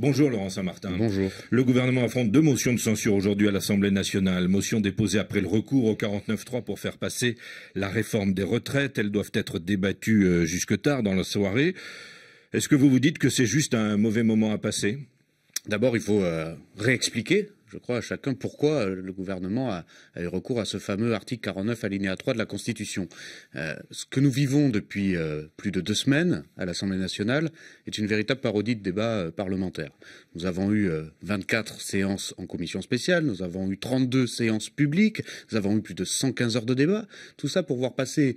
Bonjour Laurent Saint-Martin. Bonjour. Le gouvernement affronte deux motions de censure aujourd'hui à l'Assemblée nationale. Motion déposée après le recours au 49-3 pour faire passer la réforme des retraites. Elles doivent être débattues euh, jusque tard dans la soirée. Est-ce que vous vous dites que c'est juste un mauvais moment à passer D'abord, il faut euh, réexpliquer je crois, à chacun pourquoi euh, le gouvernement a, eu recours à ce fameux article 49 alinéa 3 de la Constitution. Euh, ce que nous vivons depuis euh, plus de deux semaines à l'Assemblée nationale est une véritable parodie de débat parlementaire. Nous avons eu 24 séances en commission spéciale, nous avons eu 32 séances publiques, nous avons eu plus de 115 heures de débat, tout ça pour voir passer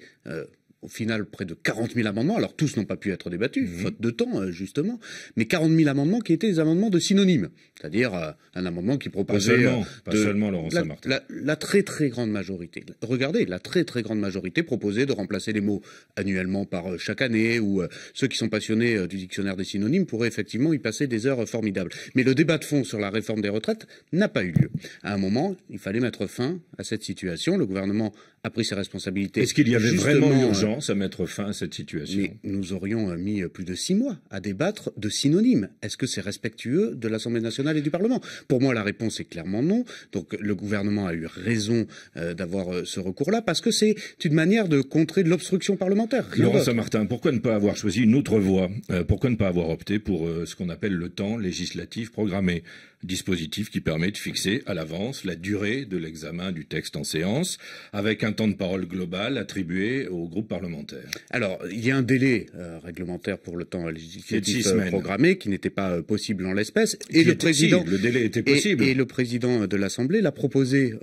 au final près de 40 000 amendements. Alors tous n'ont pas pu être débattus, mhm. faute de temps euh, justement, mais 40 000 amendements qui étaient des amendements de synonymes, c'est-à-dire euh, un amendement qui proposait pas seulement, euh, Laurent la, martin la, très très grande majorité. Regardez, la très très grande majorité proposait de remplacer les mots annuellement par chaque année ou ceux qui sont passionnés du dictionnaire des synonymes pourraient effectivement y passer des heures formidables. Mais le débat de fond sur la réforme des retraites n'a pas eu lieu. À un moment, il fallait mettre fin à cette situation. Le gouvernement a pris ses responsabilités. Est-ce qu'il y avait vraiment hein. urgence à mettre fin à cette situation mais Nous aurions euh, mis euh, plus de six mois à débattre de synonymes. Est-ce que c'est respectueux de l'Assemblée nationale et du Parlement Pour moi, la réponse est clairement non. Donc le gouvernement a eu raison euh, d'avoir ce recours-là parce que c'est une manière de contrer de l'obstruction parlementaire. Laurent Saint-Martin, pourquoi ne pas avoir choisi une autre voie Pourquoi ne pas avoir opté pour ce qu'on appelle le temps législatif programmé Dispositif qui permet de fixer à l'avance la durée de l'examen du texte en séance avec un temps de parole global attribué au groupe parlementaire. Alors, il y a un délai euh, réglementaire pour le temps législatif euh, programmé qui n'était pas euh, possible en l'espèce. Et le président, le délai était possible. Et, le président de l'Assemblée l'a proposé.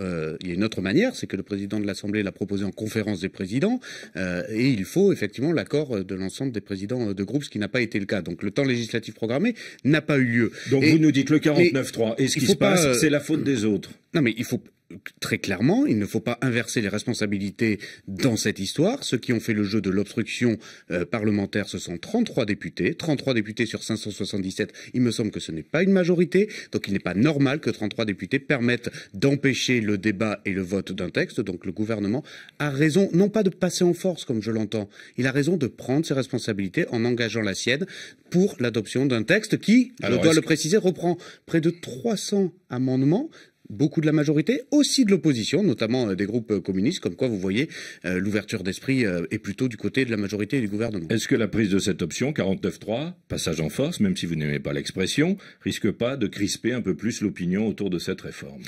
il y a une autre manière, c'est que le président de l'Assemblée l'a proposé en conférence des présidents, et il faut effectivement l'accord de l'ensemble des présidents de groupe, ce qui n'a pas été le cas. Donc, le temps législatif programmé n'a pas eu lieu. Donc, vous nous dites le 49.3. Et ce qui se passe, c'est la faute des autres. Non, mais il faut très clairement, il ne faut pas inverser les responsabilités dans cette histoire. Ceux qui ont fait le jeu de l'obstruction euh, parlementaire, ce sont 33 députés. 33 députés sur 577, il me semble que ce n'est pas une majorité. Donc il n'est pas normal que 33 députés permettent d'empêcher le débat et le vote d'un texte. Donc le gouvernement a raison, non pas de passer en force, comme je l'entends, il a raison de prendre ses responsabilités en engageant la sienne pour l'adoption d'un texte qui, je dois le préciser, reprend près de 300 amendements beaucoup de la majorité, aussi de l'opposition, notamment euh, des groupes euh, communistes, comme quoi vous voyez euh, l'ouverture d'esprit est plutôt du côté de la majorité et du gouvernement. Est-ce que la prise de cette option 49-3 passage en force, même si vous n'aimez pas l'expression, risque pas de crisper un peu plus l'opinion autour de cette réforme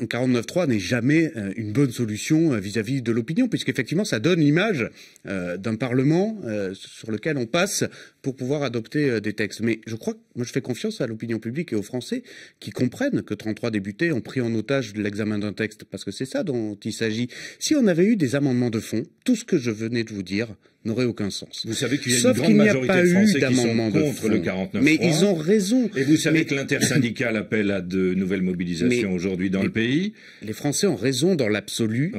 49-3 n'est jamais une bonne solution vis-à-vis de l'opinion, puisqu'effectivement ça donne l'image d'un Parlement sur lequel on passe pour pouvoir adopter des textes. Mais je crois, moi je fais confiance à l'opinion publique et aux Français qui comprennent que 33 députés ont pris en otage de l'examen d'un texte, parce que c'est ça dont il s'agit. Si on avait eu des amendements de fond, tout ce que je venais de vous dire n'aurait aucun sens. Vous savez qu'il y a une grande majorité de Français contre le 49.3. Mais ils ont raison. Et vous savez que l'intersyndical appelle à de nouvelles mobilisations aujourd'hui dans le pays. Les Français ont raison dans l'absolu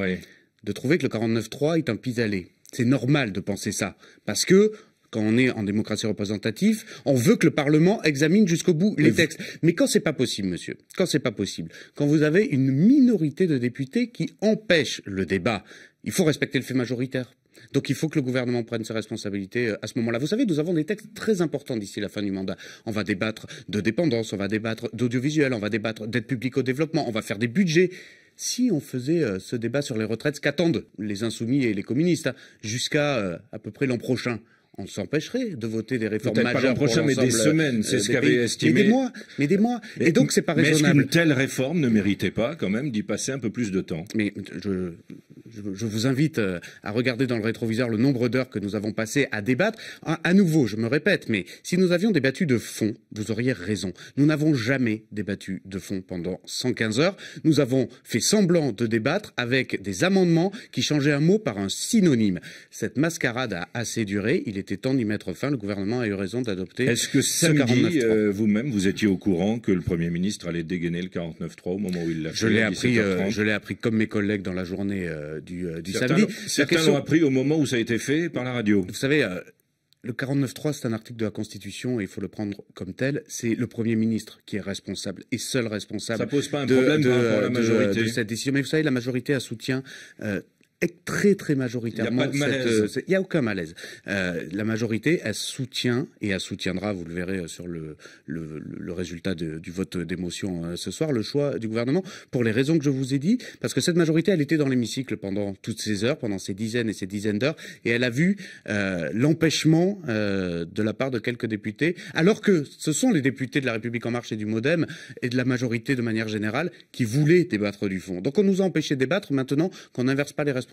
de trouver que le 49.3 est un pis-aller. C'est normal de penser ça, parce que quand on est en démocratie représentative, on veut que le Parlement examine jusqu'au bout les textes. Mais quand c'est pas possible, monsieur, quand c'est pas possible, quand vous avez une minorité de députés qui empêche le débat, il faut respecter le fait majoritaire. Donc il faut que le gouvernement prenne ses responsabilités euh, à ce moment-là. Vous savez, nous avons des textes très importants d'ici la fin du mandat. On va débattre de dépendance, on va débattre d'audiovisuel, on va débattre d'aide publique au développement, on va faire des budgets. Si on faisait euh, ce débat sur les retraites, ce qu'attendent les insoumis et les communistes, hein, jusqu'à euh, à peu près l'an prochain, on s'empêcherait de voter des réformes majeures. Pas l'an prochain, mais des semaines, c'est euh, ce qu'avait estimé. Mais des mois, mais des mois. et donc, c'est pas raisonnable. Mais est-ce qu'une telle réforme ne méritait pas, quand même, d'y passer un peu plus de temps Mais je, je, vous invite euh, à regarder dans le rétroviseur le nombre d'heures que nous avons passées à débattre. À, nouveau, je me répète, mais si nous avions débattu de fond, vous auriez raison. Nous n'avons jamais débattu de fond pendant 115 heures. Nous avons fait semblant de débattre avec des amendements qui changeaient un mot par un synonyme. Cette mascarade a assez duré. Il était temps d'y mettre fin. Le gouvernement a eu raison d'adopter. Est-ce que samedi, euh, vous-même, vous étiez au courant que le Premier ministre allait dégainer le 49-3 au moment où il l'a Je l'ai appris, euh, je l'ai appris comme mes collègues dans la journée euh, du, certains l'ont appris au moment où ça a été fait par la radio. Vous savez, euh, le 49.3, c'est un article de la Constitution et il faut le prendre comme tel. C'est le Premier ministre qui est responsable et seul responsable. Ça pose pas un de, problème de, la majorité. cette décision. Mais vous savez, la majorité a soutien euh, très très majoritairement. Il n'y euh, a, aucun malaise. Euh, la majorité, elle soutient et elle soutiendra, vous le verrez euh, sur le, le, résultat du vote d'émotion ce soir, le choix du gouvernement pour les raisons que je vous ai dit, parce que cette majorité, elle était dans l'hémicycle pendant toutes ces heures, pendant ces dizaines et ces dizaines d'heures, et elle a vu l'empêchement de la part de quelques députés, alors que ce sont les députés de la République en marche et du MoDem et de la majorité de manière générale qui voulaient débattre du fond. Donc on nous a empêchés de débattre. Maintenant qu'on n'inverse pas les responsabilités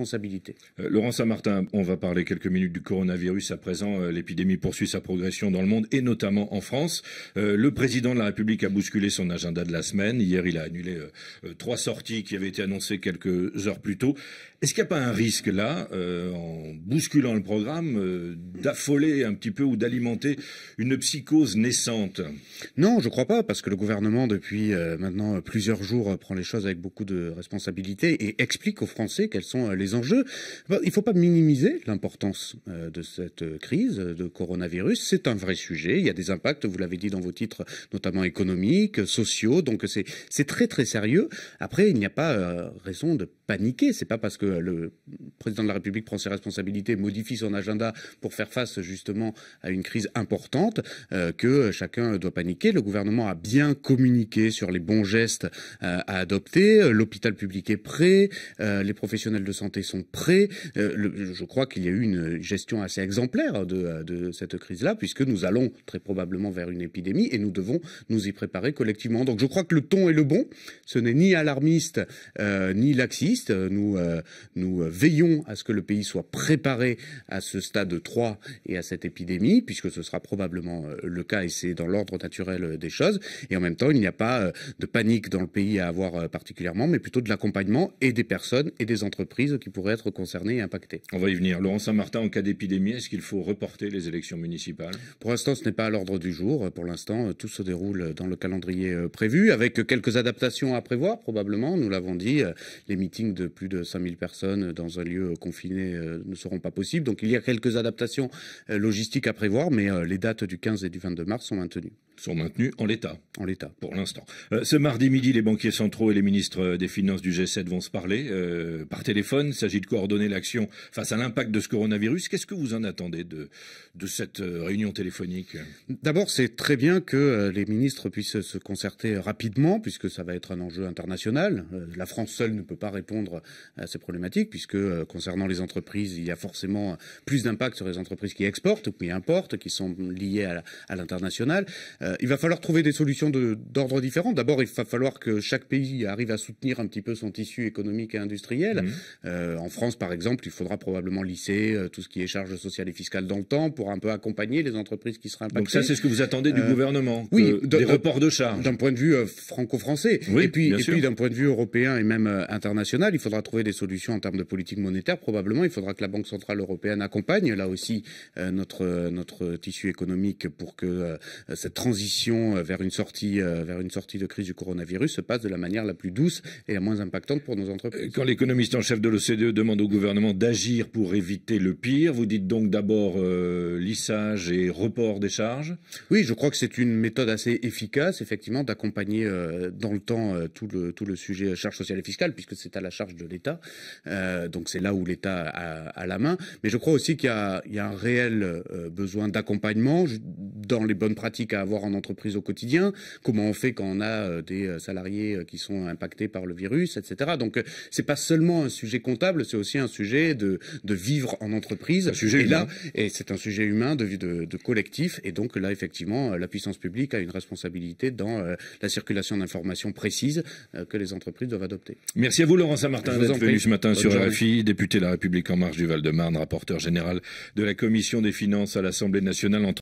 euh, Laurent Saint-Martin, on va parler quelques minutes du coronavirus à présent. Euh, l'épidémie poursuit sa progression dans le monde et notamment en France. Euh, le président de la République a bousculé son agenda de la semaine. Hier, il a annulé trois sorties qui avaient été annoncées quelques heures plus tôt. Est-ce qu'il n'y a pas un risque là, en bousculant le programme, d'affoler un petit peu ou d'alimenter une psychose naissante Non, je ne crois pas, parce que le gouvernement, depuis maintenant plusieurs jours, prend les choses avec beaucoup de responsabilité et explique aux Français quelles sont les enjeux. Il ne faut pas minimiser l'importance euh, de cette euh, crise euh, de coronavirus. C'est un vrai sujet. Il y a des impacts, vous l'avez dit dans vos titres, notamment économiques, sociaux. Donc c'est très très sérieux. Après, il n'y a pas raison de paniquer. C'est pas parce que le président de la République prend ses responsabilités, modifie son agenda pour faire face justement à une crise importante que chacun doit paniquer. Le gouvernement a bien communiqué sur les bons gestes à adopter. L'hôpital public est prêt. les professionnels de santé sont prêts. Euh, je crois qu'il y a eu une gestion assez exemplaire euh, de, cette crise-là, puisque nous allons très probablement vers une épidémie et nous devons nous y préparer collectivement. Donc je crois que le ton est le bon. Ce n'est ni alarmiste euh, ni laxiste. Nous, nous veillons à ce que le pays soit préparé à ce stade 3 et à cette épidémie, puisque ce sera probablement le cas et c'est dans l'ordre naturel des choses. Et en même temps, il n'y a pas de panique dans le pays à avoir particulièrement, mais plutôt de l'accompagnement et des personnes et des entreprises qui pourraient être concernés et impactés. On va y venir. Laurent Saint-Martin, en cas d'épidémie, est-ce qu'il faut reporter les élections municipales Pour l'instant, ce n'est pas à l'ordre du jour. Pour l'instant, euh, tout se déroule dans le calendrier euh, prévu, avec quelques adaptations à prévoir, probablement. Nous l'avons dit, euh, les meetings de plus de 5000 personnes dans un lieu confiné ne seront pas possibles. Donc il y a quelques adaptations logistiques à prévoir, mais les dates du 15 et du 22 mars sont maintenues sont maintenues en l'état. En l'état. Pour l'instant. ce mardi midi, les banquiers centraux et les ministres des Finances du G7 vont se parler par téléphone. Il s'agit de coordonner l'action face à l'impact de ce coronavirus. Qu'est-ce que vous en attendez de, cette euh, réunion téléphonique D'abord, c'est très bien que euh, les ministres puissent se concerter rapidement, puisque ça va être un enjeu international. Euh, la France seule ne peut pas répondre à ces problématiques, puisque concernant les entreprises, il y a forcément plus d'impact sur les entreprises qui exportent ou qui importent, qui sont liées à l'international. Il va falloir trouver des solutions d'ordre différent. D'abord, il va falloir que chaque pays arrive à soutenir un petit peu son tissu économique et industriel. Mmh. Euh, en France, par exemple, il faudra probablement lisser euh, tout ce qui est charges sociales et fiscales dans le temps pour un peu accompagner les entreprises qui seraient impactées. Donc ça, c'est ce que vous attendez du euh, gouvernement Oui, des reports de charges. D'un point de vue franco-français. Oui, et puis, et puis d'un point de vue européen et même international, il faudra trouver des solutions en termes de politique monétaire. Probablement, il faudra que la Banque centrale européenne accompagne là aussi notre notre tissu économique pour que cette transition vers une sortie vers une sortie de crise du coronavirus se passe de la manière la plus douce et la moins impactante pour nos entreprises. Quand l'économiste en chef de l'OCDE E demande au gouvernement d'agir pour éviter le pire. Vous dites donc d'abord euh, lissage et report des charges. Oui, je crois que c'est une méthode assez efficace, effectivement, d'accompagner euh, dans le temps euh, tout, le, tout le sujet charge sociale et fiscale, puisque c'est à la charge de l'État. donc c'est là où l'État a, la main. Mais je crois aussi qu'il y, y, a un réel besoin d'accompagnement dans les bonnes pratiques à avoir en entreprise au quotidien. Comment on fait quand on a des salariés qui sont impactés par le virus, etc. Donc c'est pas seulement un sujet comptable c'est aussi un sujet de, vivre en entreprise. sujet et là, et c'est un sujet humain de, de, collectif. Et donc là, effectivement, la puissance publique a une responsabilité dans euh, la circulation d'informations précises euh, que les entreprises doivent adopter. Merci à vous, Laurent Saint-Martin, d'être venu ce matin sur RFI, député de la République en marche du Val-de-Marne, rapporteur général de la Commission des finances à l'Assemblée nationale.